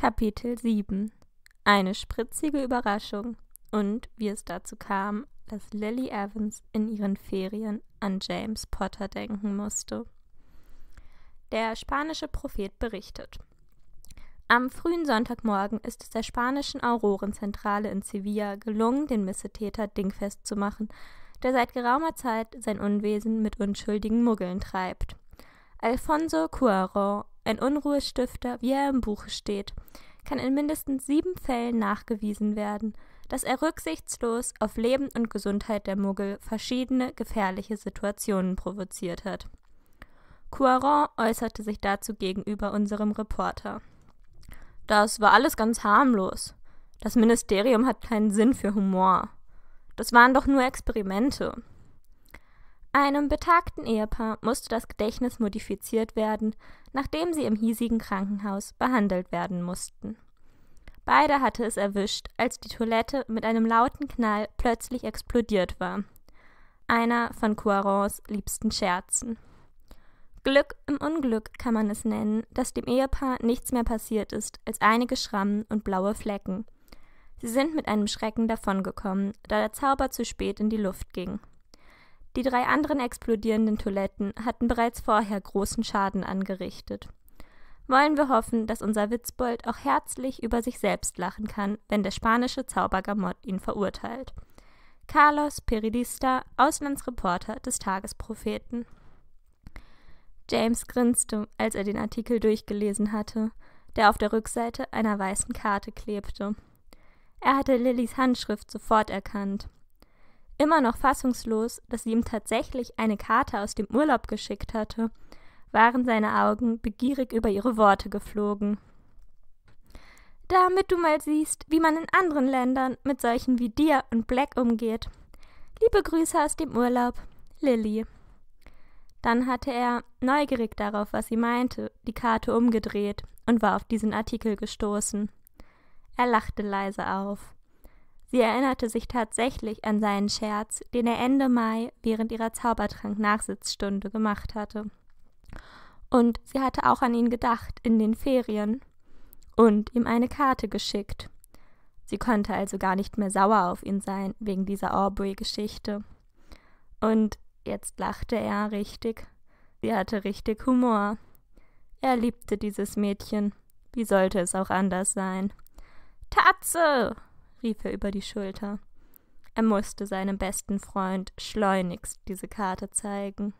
Kapitel 7 Eine spritzige Überraschung und wie es dazu kam, dass Lily Evans in ihren Ferien an James Potter denken musste. Der spanische Prophet berichtet. Am frühen Sonntagmorgen ist es der spanischen Aurorenzentrale in Sevilla gelungen, den Missetäter dingfest zu machen, der seit geraumer Zeit sein Unwesen mit unschuldigen Muggeln treibt. Alfonso Cuarón ein Unruhestifter, wie er im Buche steht, kann in mindestens sieben Fällen nachgewiesen werden, dass er rücksichtslos auf Leben und Gesundheit der Muggel verschiedene gefährliche Situationen provoziert hat. Couaron äußerte sich dazu gegenüber unserem Reporter. Das war alles ganz harmlos. Das Ministerium hat keinen Sinn für Humor. Das waren doch nur Experimente. Einem betagten Ehepaar musste das Gedächtnis modifiziert werden, nachdem sie im hiesigen Krankenhaus behandelt werden mussten. Beide hatte es erwischt, als die Toilette mit einem lauten Knall plötzlich explodiert war. Einer von Coirons liebsten Scherzen. Glück im Unglück kann man es nennen, dass dem Ehepaar nichts mehr passiert ist als einige Schrammen und blaue Flecken. Sie sind mit einem Schrecken davongekommen, da der Zauber zu spät in die Luft ging. Die drei anderen explodierenden Toiletten hatten bereits vorher großen Schaden angerichtet. Wollen wir hoffen, dass unser Witzbold auch herzlich über sich selbst lachen kann, wenn der spanische Zaubergamott ihn verurteilt. Carlos Peridista, Auslandsreporter des Tagespropheten. James grinste, als er den Artikel durchgelesen hatte, der auf der Rückseite einer weißen Karte klebte. Er hatte Lillys Handschrift sofort erkannt immer noch fassungslos, dass sie ihm tatsächlich eine Karte aus dem Urlaub geschickt hatte, waren seine Augen begierig über ihre Worte geflogen. Damit du mal siehst, wie man in anderen Ländern mit solchen wie dir und Black umgeht. Liebe Grüße aus dem Urlaub, Lilly. Dann hatte er, neugierig darauf, was sie meinte, die Karte umgedreht und war auf diesen Artikel gestoßen. Er lachte leise auf. Sie erinnerte sich tatsächlich an seinen Scherz, den er Ende Mai während ihrer Zaubertrank-Nachsitzstunde gemacht hatte. Und sie hatte auch an ihn gedacht in den Ferien und ihm eine Karte geschickt. Sie konnte also gar nicht mehr sauer auf ihn sein wegen dieser Aubrey-Geschichte. Und jetzt lachte er richtig. Sie hatte richtig Humor. Er liebte dieses Mädchen. Wie sollte es auch anders sein? Tatze! rief er über die Schulter. Er musste seinem besten Freund schleunigst diese Karte zeigen.